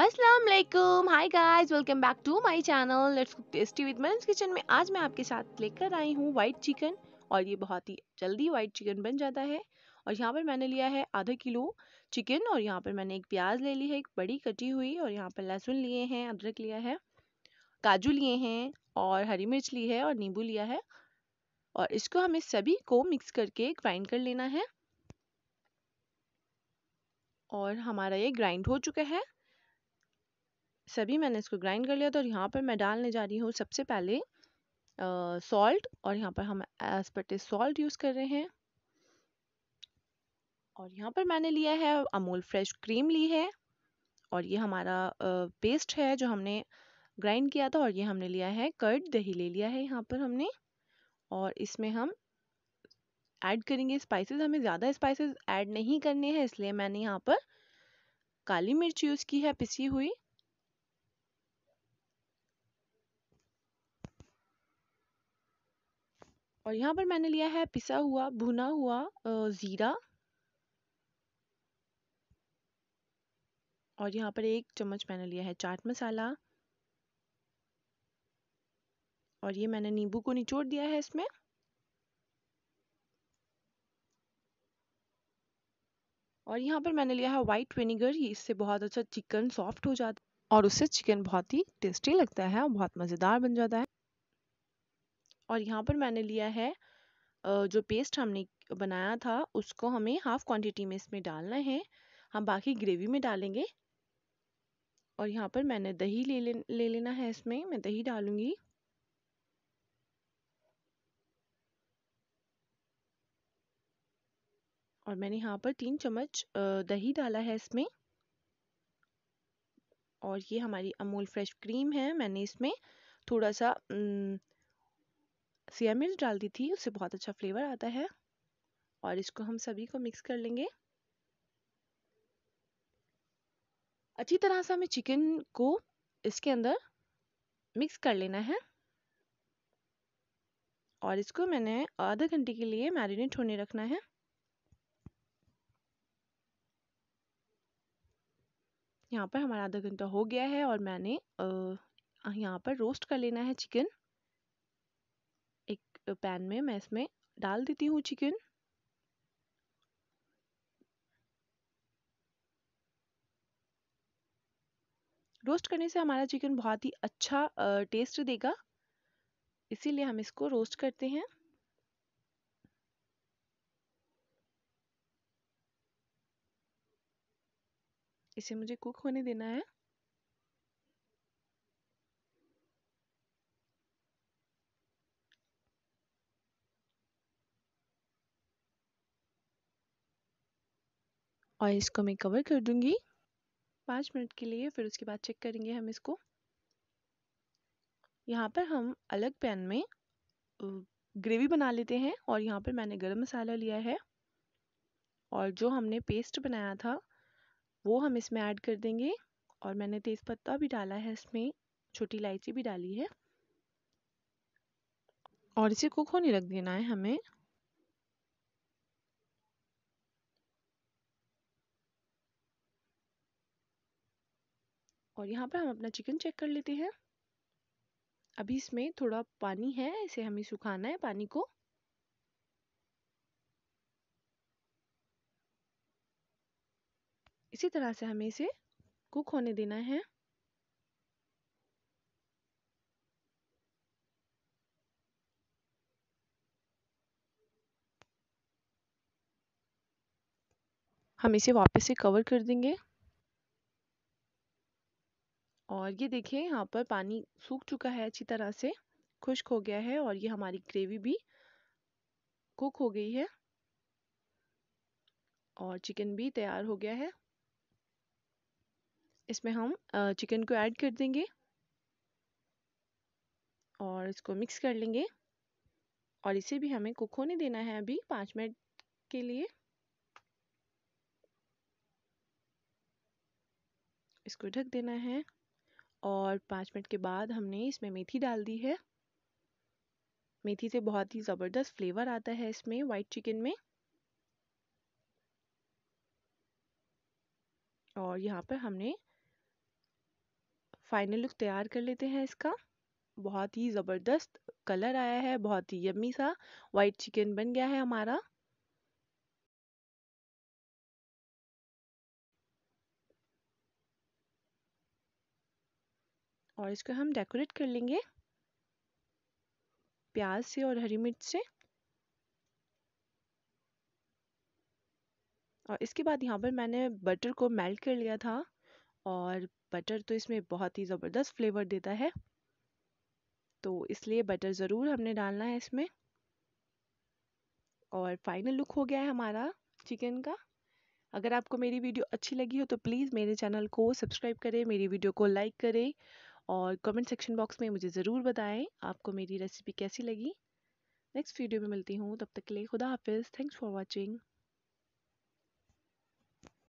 Aslam hi guys welcome back to my channel let's cook tasty with मैं kitchen में आज मैं आपके साथ लेकर आई हूँ वाइट चिकन और ये बहुत ही जल्दी वाइट चिकन बन जाता है और यहाँ पर मैंने लिया है आधा किलो चिकन और यहाँ पर मैंने एक प्याज ले ली है एक बड़ी कटी हुई और यहाँ पर लहसुन लिए हैं अदरक लिया है काजू लिए हैं और हरी मिर्च ली है और नींबू लिया है और इसको हमें सभी को मिक्स करके ग्राइंड कर लेना है और हमारा ये ग्राइंड हो चुका है सभी मैंने इसको ग्राइंड कर लिया था और यहाँ पर मैं डालने जा रही हूँ सबसे पहले सॉल्ट और यहाँ पर हम एस्पेटिस सॉल्ट यूज़ कर रहे हैं और यहाँ पर मैंने लिया है अमूल फ्रेश क्रीम ली है और ये हमारा पेस्ट है जो हमने ग्राइंड किया था और ये हमने लिया है कर्ड दही ले लिया है यहाँ पर हमने और इसमें हम ऐड करेंगे स्पाइसेस हमें ज़्यादा स्पाइसेस ऐड नहीं करने हैं इसलिए मैंने यहाँ पर काली मिर्च यूज़ की है पिसी हुई और यहाँ पर मैंने लिया है पिसा हुआ भुना हुआ ज़ीरा और यहाँ पर एक चम्मच मैंने लिया है चाट मसाला और ये मैंने नींबू को निचोड़ दिया है इसमें और यहाँ पर मैंने लिया है वाइट विनीगर ये इससे बहुत अच्छा चिकन सॉफ्ट हो जाता है और उससे चिकन बहुत ही टेस्टी लगता है और बहुत मज़ेदार बन जाता है और यहाँ पर मैंने लिया है जो पेस्ट हमने बनाया था उसको हमें हाफ़ क्वांटिटी में इसमें डालना है हम बाकी ग्रेवी में डालेंगे और यहाँ पर मैंने दही ले ले, ले लेना है इसमें मैं दही डालूँगी और मैंने यहाँ पर तीन चम्मच दही डाला है इसमें और ये हमारी अमूल फ्रेश क्रीम है मैंने इसमें थोड़ा सा न, सिया मिर्च डाल दी थी उससे बहुत अच्छा फ्लेवर आता है और इसको हम सभी को मिक्स कर लेंगे अच्छी तरह से हमें चिकन को इसके अंदर मिक्स कर लेना है और इसको मैंने आधा घंटे के लिए मैरिनेट होने रखना है यहाँ पर हमारा आधा घंटा हो गया है और मैंने यहाँ पर रोस्ट कर लेना है चिकन पैन में मैं इसमें डाल देती हूँ चिकन रोस्ट करने से हमारा चिकन बहुत ही अच्छा टेस्ट देगा इसीलिए हम इसको रोस्ट करते हैं इसे मुझे कुक होने देना है और इसको मैं कवर कर दूंगी पाँच मिनट के लिए फिर उसके बाद चेक करेंगे हम इसको यहाँ पर हम अलग पैन में ग्रेवी बना लेते हैं और यहाँ पर मैंने गरम मसाला लिया है और जो हमने पेस्ट बनाया था वो हम इसमें ऐड कर देंगे और मैंने तेज़पत्ता भी डाला है इसमें छोटी इलायची भी डाली है और इसे कुक होने रख देना है हमें और यहाँ पर हम अपना चिकन चेक कर लेते हैं अभी इसमें थोड़ा पानी है इसे हमें सुखाना है पानी को इसी तरह से हमें इसे कुक होने देना है हम इसे वापस से कवर कर देंगे और ये देखिए यहाँ पर पानी सूख चुका है अच्छी तरह से खुश्क हो गया है और ये हमारी ग्रेवी भी कुक हो गई है और चिकन भी तैयार हो गया है इसमें हम चिकन को ऐड कर देंगे और इसको मिक्स कर लेंगे और इसे भी हमें कुक होने देना है अभी पाँच मिनट के लिए इसको ढक देना है और पाँच मिनट के बाद हमने इसमें मेथी डाल दी है मेथी से बहुत ही ज़बरदस्त फ्लेवर आता है इसमें वाइट चिकन में और यहाँ पर हमने फाइनल लुक तैयार कर लेते हैं इसका बहुत ही ज़बरदस्त कलर आया है बहुत ही यम्मी सा वाइट चिकन बन गया है हमारा और इसको हम डेकोरेट कर लेंगे प्याज से और हरी मिर्च से और इसके बाद यहाँ पर मैंने बटर को मेल्ट कर लिया था और बटर तो इसमें बहुत ही ज़बरदस्त फ्लेवर देता है तो इसलिए बटर ज़रूर हमने डालना है इसमें और फाइनल लुक हो गया है हमारा चिकन का अगर आपको मेरी वीडियो अच्छी लगी हो तो प्लीज़ मेरे चैनल को सब्सक्राइब करें मेरी वीडियो को लाइक करें और कमेंट सेक्शन बॉक्स में मुझे ज़रूर बताएं आपको मेरी रेसिपी कैसी लगी नेक्स्ट वीडियो में मिलती हूँ तब तक के लिए खुदा हाफिज़ थैंक्स फॉर वॉचिंग